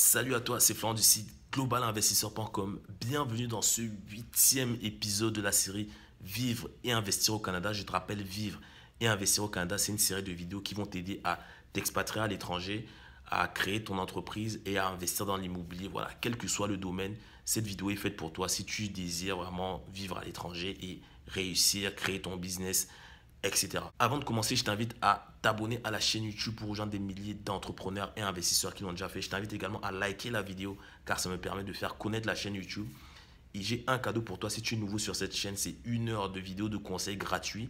Salut à toi, c'est Florent du site globalinvestisseur.com. Bienvenue dans ce huitième épisode de la série Vivre et investir au Canada. Je te rappelle, Vivre et investir au Canada, c'est une série de vidéos qui vont t'aider à t'expatrier à l'étranger, à créer ton entreprise et à investir dans l'immobilier. Voilà, quel que soit le domaine, cette vidéo est faite pour toi si tu désires vraiment vivre à l'étranger et réussir, créer ton business, etc. Avant de commencer, je t'invite à t'abonner à la chaîne YouTube pour rejoindre des milliers d'entrepreneurs et investisseurs qui l'ont déjà fait. Je t'invite également à liker la vidéo car ça me permet de faire connaître la chaîne YouTube. Et j'ai un cadeau pour toi si tu es nouveau sur cette chaîne, c'est une heure de vidéo de conseils gratuits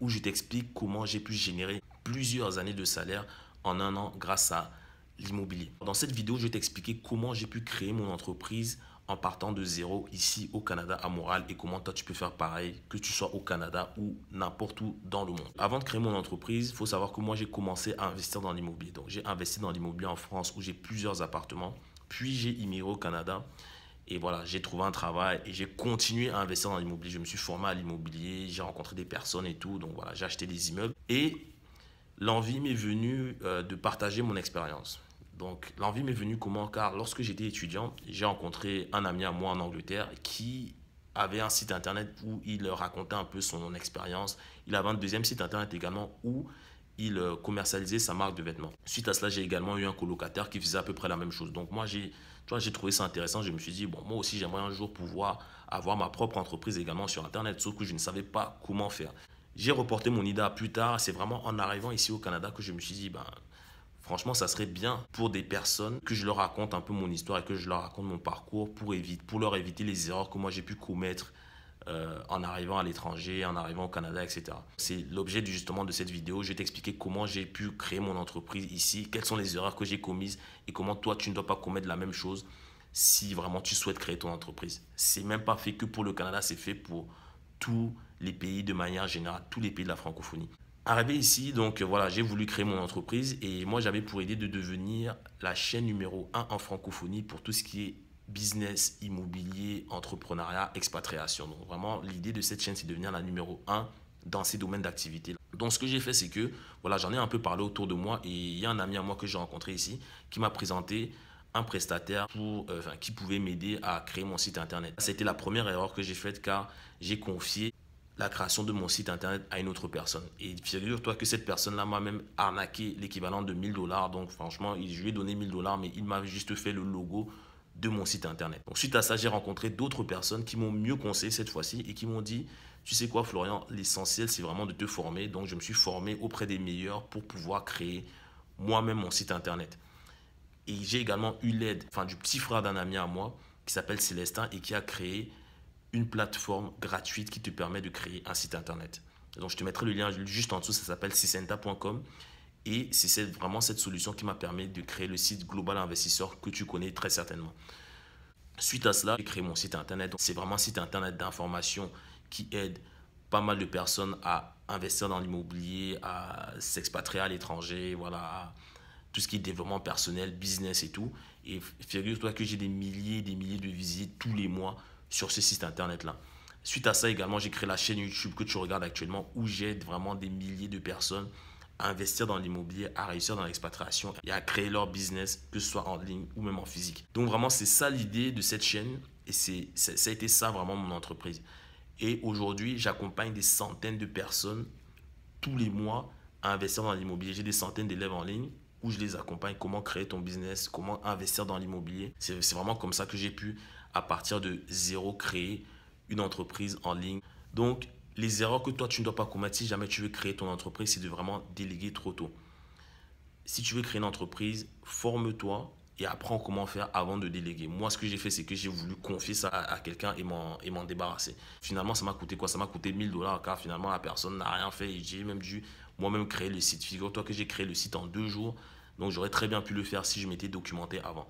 où je t'explique comment j'ai pu générer plusieurs années de salaire en un an grâce à l'immobilier. Dans cette vidéo, je vais t'expliquer comment j'ai pu créer mon entreprise en partant de zéro ici au Canada à Montréal et comment toi tu peux faire pareil, que tu sois au Canada ou n'importe où dans le monde. Avant de créer mon entreprise, il faut savoir que moi j'ai commencé à investir dans l'immobilier. Donc j'ai investi dans l'immobilier en France où j'ai plusieurs appartements, puis j'ai immigré au Canada. Et voilà, j'ai trouvé un travail et j'ai continué à investir dans l'immobilier. Je me suis formé à l'immobilier, j'ai rencontré des personnes et tout. Donc voilà, j'ai acheté des immeubles. Et l'envie m'est venue euh, de partager mon expérience. Donc l'envie m'est venue comment Car lorsque j'étais étudiant, j'ai rencontré un ami à moi en Angleterre qui avait un site internet où il racontait un peu son expérience. Il avait un deuxième site internet également où il euh, commercialisait sa marque de vêtements. Suite à cela, j'ai également eu un colocataire qui faisait à peu près la même chose. Donc moi, j'ai j'ai trouvé ça intéressant. Je me suis dit, bon, moi aussi, j'aimerais un jour pouvoir avoir ma propre entreprise également sur Internet, sauf que je ne savais pas comment faire. J'ai reporté mon IDA plus tard. C'est vraiment en arrivant ici au Canada que je me suis dit, ben, Franchement, ça serait bien pour des personnes que je leur raconte un peu mon histoire et que je leur raconte mon parcours pour, éviter, pour leur éviter les erreurs que moi j'ai pu commettre euh, en arrivant à l'étranger, en arrivant au Canada, etc. C'est l'objet justement de cette vidéo. Je vais t'expliquer comment j'ai pu créer mon entreprise ici, quelles sont les erreurs que j'ai commises et comment toi, tu ne dois pas commettre la même chose si vraiment tu souhaites créer ton entreprise. C'est même pas fait que pour le Canada, c'est fait pour tous les pays de manière générale, tous les pays de la francophonie. Arrivé ici, donc euh, voilà, j'ai voulu créer mon entreprise et moi j'avais pour idée de devenir la chaîne numéro 1 en francophonie pour tout ce qui est business, immobilier, entrepreneuriat, expatriation. Donc vraiment l'idée de cette chaîne c'est de devenir la numéro 1 dans ces domaines d'activité. Donc ce que j'ai fait c'est que voilà, j'en ai un peu parlé autour de moi et il y a un ami à moi que j'ai rencontré ici qui m'a présenté un prestataire pour, euh, qui pouvait m'aider à créer mon site internet. C'était la première erreur que j'ai faite car j'ai confié la création de mon site internet à une autre personne. Et figure-toi que cette personne-là m'a même arnaqué l'équivalent de 1000 dollars. Donc franchement, je lui ai donné 1000 dollars, mais il m'a juste fait le logo de mon site internet. Donc, suite à ça, j'ai rencontré d'autres personnes qui m'ont mieux conseillé cette fois-ci et qui m'ont dit, tu sais quoi Florian, l'essentiel c'est vraiment de te former. Donc je me suis formé auprès des meilleurs pour pouvoir créer moi-même mon site internet. Et j'ai également eu l'aide enfin, du petit frère d'un ami à moi qui s'appelle Célestin et qui a créé une plateforme gratuite qui te permet de créer un site internet. Donc je te mettrai le lien juste en dessous, ça s'appelle sisenta.com et c'est vraiment cette solution qui m'a permis de créer le site Global Investisseur que tu connais très certainement. Suite à cela, j'ai créé mon site internet. C'est vraiment un site internet d'information qui aide pas mal de personnes à investir dans l'immobilier, à s'expatrier à l'étranger, voilà, tout ce qui est développement personnel, business et tout. Et figure-toi que j'ai des milliers et des milliers de visites tous les mois sur ce site internet-là. Suite à ça également, j'ai créé la chaîne YouTube que tu regardes actuellement où j'aide vraiment des milliers de personnes à investir dans l'immobilier, à réussir dans l'expatriation et à créer leur business, que ce soit en ligne ou même en physique. Donc vraiment, c'est ça l'idée de cette chaîne et c'est, ça a été ça vraiment mon entreprise. Et aujourd'hui, j'accompagne des centaines de personnes tous les mois à investir dans l'immobilier. J'ai des centaines d'élèves en ligne où je les accompagne, comment créer ton business, comment investir dans l'immobilier. C'est vraiment comme ça que j'ai pu à partir de zéro créer une entreprise en ligne. Donc, les erreurs que toi, tu ne dois pas commettre si jamais tu veux créer ton entreprise, c'est de vraiment déléguer trop tôt. Si tu veux créer une entreprise, forme-toi et apprends comment faire avant de déléguer. Moi, ce que j'ai fait, c'est que j'ai voulu confier ça à, quelqu'un et m'en débarrasser. Finalement, ça m'a coûté quoi Ça m'a coûté 1000 dollars car finalement, la personne n'a rien fait et j'ai même dû moi-même créer le site. Figure-toi que j'ai créé le site en deux jours. Donc, j'aurais très bien pu le faire si je m'étais documenté avant.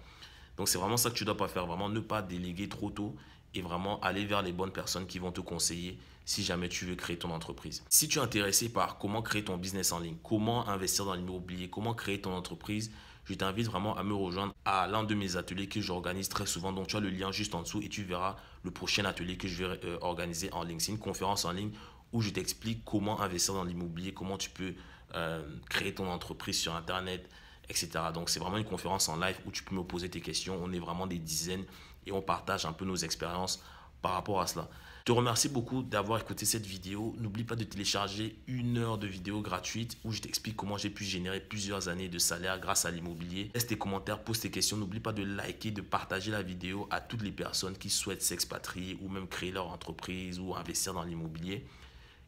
Donc c'est vraiment ça que tu dois pas faire, vraiment ne pas déléguer trop tôt et vraiment aller vers les bonnes personnes qui vont te conseiller si jamais tu veux créer ton entreprise. Si tu es intéressé par comment créer ton business en ligne, comment investir dans l'immobilier, comment créer ton entreprise, je t'invite vraiment à me rejoindre à l'un de mes ateliers que j'organise très souvent. Donc tu as le lien juste en dessous et tu verras le prochain atelier que je vais euh, organiser en ligne. C'est une conférence en ligne où je t'explique comment investir dans l'immobilier, comment tu peux euh, créer ton entreprise sur Internet, etc. Donc c'est vraiment une conférence en live où tu peux me poser tes questions. On est vraiment des dizaines et on partage un peu nos expériences par rapport à cela. Je te remercie beaucoup d'avoir écouté cette vidéo. N'oublie pas de télécharger une heure de vidéo gratuite où je t'explique comment j'ai pu générer plusieurs années de salaire grâce à l'immobilier. Laisse tes commentaires, pose tes questions. N'oublie pas de liker, de partager la vidéo à toutes les personnes qui souhaitent s'expatrier ou même créer leur entreprise ou investir dans l'immobilier.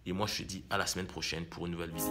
Et moi, je te dis à la semaine prochaine pour une nouvelle vidéo.